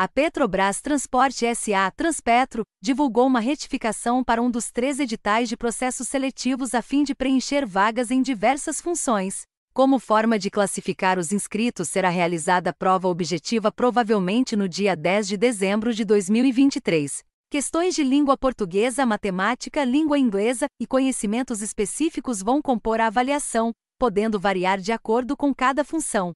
A Petrobras Transporte SA Transpetro divulgou uma retificação para um dos três editais de processos seletivos a fim de preencher vagas em diversas funções. Como forma de classificar os inscritos, será realizada a prova objetiva provavelmente no dia 10 de dezembro de 2023. Questões de língua portuguesa, matemática, língua inglesa e conhecimentos específicos vão compor a avaliação, podendo variar de acordo com cada função.